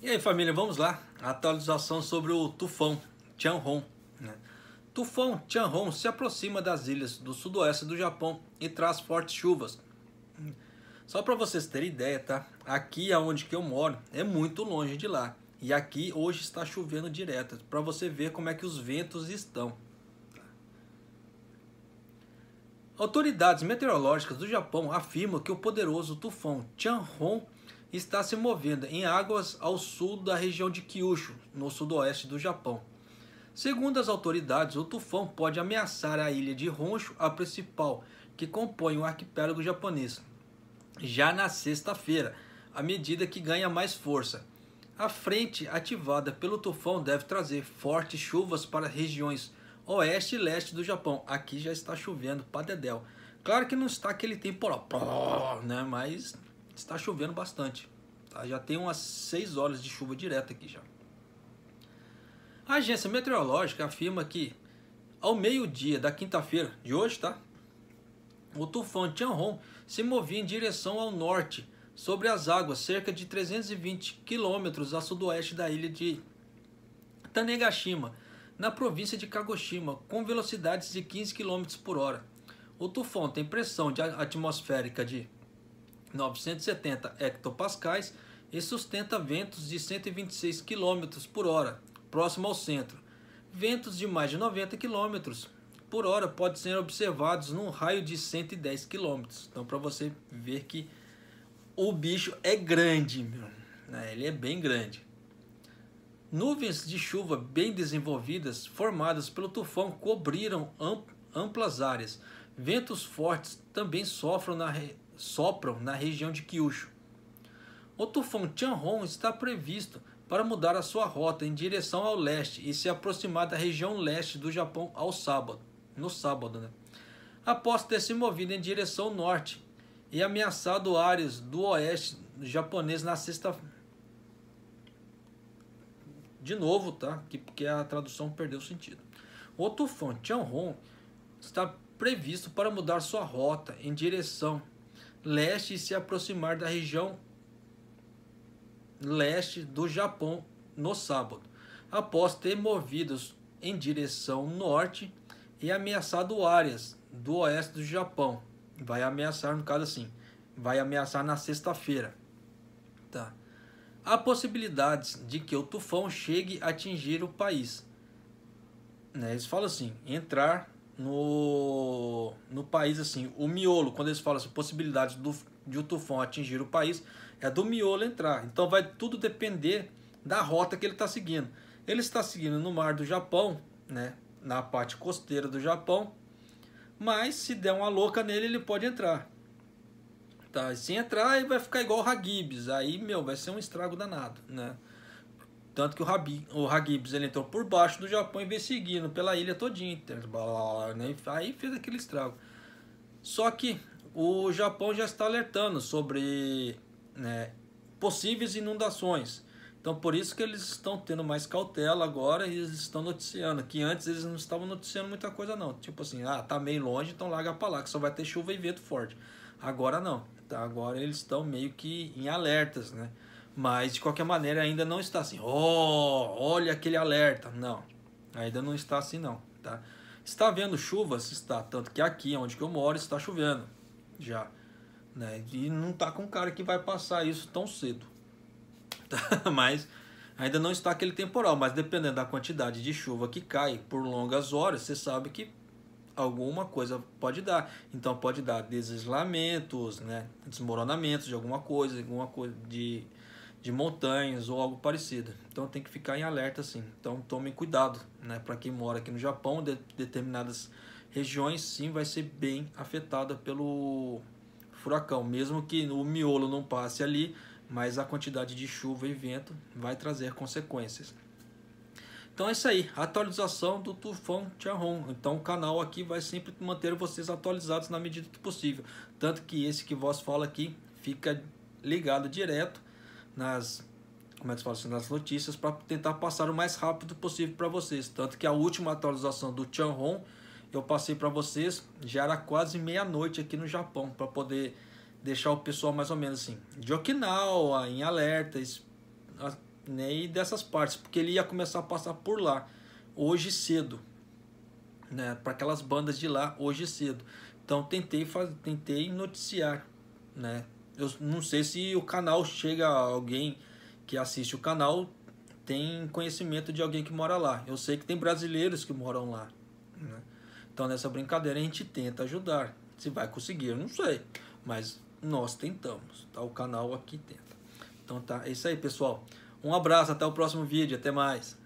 E aí família, vamos lá. Atualização sobre o tufão Tianhong. Né? Tufão Tianhong se aproxima das ilhas do sudoeste do Japão e traz fortes chuvas. Só para vocês terem ideia, tá? Aqui aonde que eu moro é muito longe de lá. E aqui hoje está chovendo direto, para você ver como é que os ventos estão. Autoridades meteorológicas do Japão afirmam que o poderoso tufão Tianhong está se movendo em águas ao sul da região de Kyushu, no sudoeste do Japão. Segundo as autoridades, o tufão pode ameaçar a ilha de Honshu, a principal, que compõe o arquipélago japonês, já na sexta-feira, à medida que ganha mais força. A frente ativada pelo tufão deve trazer fortes chuvas para regiões oeste e leste do Japão. Aqui já está chovendo para dedéu. Claro que não está aquele temporal, né? mas está chovendo bastante. Tá? Já tem umas 6 horas de chuva direta aqui já. A agência meteorológica afirma que ao meio-dia da quinta-feira de hoje, tá? O tufão Tianhong se movia em direção ao norte, sobre as águas, cerca de 320 quilômetros a sudoeste da ilha de Tanegashima, na província de Kagoshima, com velocidades de 15 km por hora. O tufão tem pressão atmosférica de 970 hectopascais e sustenta ventos de 126 km por hora, próximo ao centro. Ventos de mais de 90 km por hora podem ser observados num raio de 110 km. Então, para você ver que o bicho é grande, né? ele é bem grande. Nuvens de chuva bem desenvolvidas, formadas pelo tufão, cobriram amplas áreas. Ventos fortes também sofrem na, sopram na região de Kyushu. O tufão Tianhong está previsto para mudar a sua rota em direção ao leste e se aproximar da região leste do Japão ao sábado, no sábado, né? após ter se movido em direção norte e ameaçado áreas do oeste japonês na sexta de novo, tá? Que porque a tradução perdeu sentido. O tufão Tianhong está previsto para mudar sua rota em direção leste e se aproximar da região leste do Japão no sábado, após ter movidos em direção norte e ameaçado áreas do oeste do Japão. Vai ameaçar, no caso assim, vai ameaçar na sexta-feira. Tá. Há possibilidades de que o tufão chegue a atingir o país. Né? Eles falam assim, entrar no, no país, assim, o miolo, quando eles falam assim, possibilidade do, de o tufão atingir o país, é do miolo entrar. Então vai tudo depender da rota que ele está seguindo. Ele está seguindo no mar do Japão, né, na parte costeira do Japão, mas se der uma louca nele, ele pode entrar. Tá, e se entrar, ele vai ficar igual o Hagibis, aí, meu, vai ser um estrago danado, né. Tanto que o, Rabi, o Hagibs ele entrou por baixo do Japão e veio seguindo pela ilha todinha. Tá né? Aí fez aquele estrago. Só que o Japão já está alertando sobre né, possíveis inundações. Então por isso que eles estão tendo mais cautela agora e eles estão noticiando. Que antes eles não estavam noticiando muita coisa não. Tipo assim, ah, tá meio longe, então larga pra lá, que só vai ter chuva e vento forte. Agora não. Então, agora eles estão meio que em alertas, né? Mas, de qualquer maneira, ainda não está assim. Oh, olha aquele alerta. Não, ainda não está assim não, tá? Está vendo chuvas? Está. Tanto que aqui, onde que eu moro, está chovendo já. Né? E não tá com cara que vai passar isso tão cedo. Tá? Mas ainda não está aquele temporal. Mas dependendo da quantidade de chuva que cai por longas horas, você sabe que alguma coisa pode dar. Então pode dar deslizamentos, né? desmoronamentos de alguma coisa, alguma coisa de de montanhas ou algo parecido. Então tem que ficar em alerta assim. Então tomem cuidado, né? Para quem mora aqui no Japão, de determinadas regiões sim vai ser bem afetada pelo furacão, mesmo que o miolo não passe ali, mas a quantidade de chuva e vento vai trazer consequências. Então é isso aí, atualização do Tufão Tianhong. Então o canal aqui vai sempre manter vocês atualizados na medida do possível. Tanto que esse que vós fala aqui fica ligado direto nas como é que se fala assim, nas notícias para tentar passar o mais rápido possível para vocês. Tanto que a última atualização do Hong eu passei para vocês já era quase meia-noite aqui no Japão para poder deixar o pessoal mais ou menos assim de Okinawa em alertas né, dessas partes porque ele ia começar a passar por lá hoje cedo né para aquelas bandas de lá hoje cedo então tentei fazer, tentei noticiar né eu não sei se o canal chega a alguém que assiste o canal tem conhecimento de alguém que mora lá. Eu sei que tem brasileiros que moram lá. Né? Então nessa brincadeira a gente tenta ajudar. Se vai conseguir, eu não sei. Mas nós tentamos. Tá? O canal aqui tenta. Então tá, é isso aí, pessoal. Um abraço, até o próximo vídeo. Até mais.